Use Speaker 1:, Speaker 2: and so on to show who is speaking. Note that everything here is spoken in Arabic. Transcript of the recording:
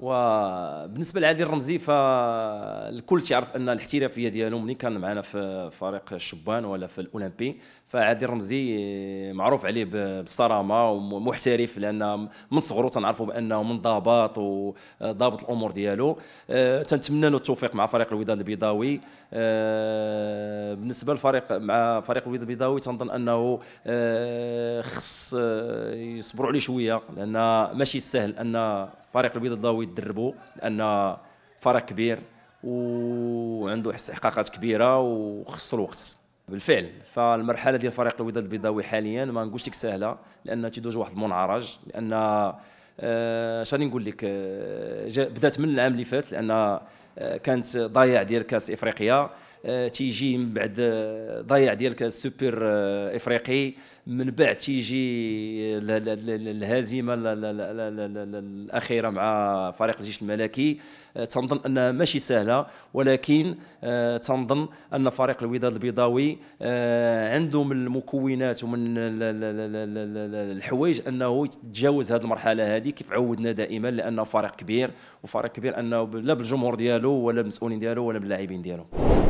Speaker 1: وبالنسبه لعادل الرمزي فالكل تعرف ان الاحترافيه ديالو ملي كان معنا في فريق الشبان ولا في الاولمبي فعادل الرمزي معروف عليه بالصرامه ومحترف لان من صغرو تنعرفوا بانه منضبط وضابط الامور ديالو أه، تنتمنى له التوفيق مع فريق الوداد البيضاوي أه، بالنسبه للفريق مع فريق الوداد البيضاوي تنظن انه أه، خص يصبروا عليه شويه لان ماشي سهل ان فريق البيض الضوئي تدربوا لان فريق كبير وعنده استحقاقات كبيره وخصو الوقت بالفعل فالمرحله ديال فريق الوداد البيضاوي حاليا ما نقولش لك سهله لان تيدوز واحد المنعرج لان آه، شاني نقول لك آه، بدات من العام اللي فات لان آه، كانت ضياع ديال كاس افريقيا تيجي من بعد ضياع ديال كاس سوبر افريقي من بعد تيجي الهزيمه الاخيره مع فريق الجيش الملكي تنظن انها ماشي سهله ولكن تنظن ان فريق الوداد البيضاوي عنده من المكونات ومن الحوايج انه يتجاوز هذه المرحله هذه العربي كيف عودنا دائما لانه فريق كبير وفريق كبير انه لا بالجمهور ديالو ولا بالمسؤولين ديالو ولا باللاعبين ديالو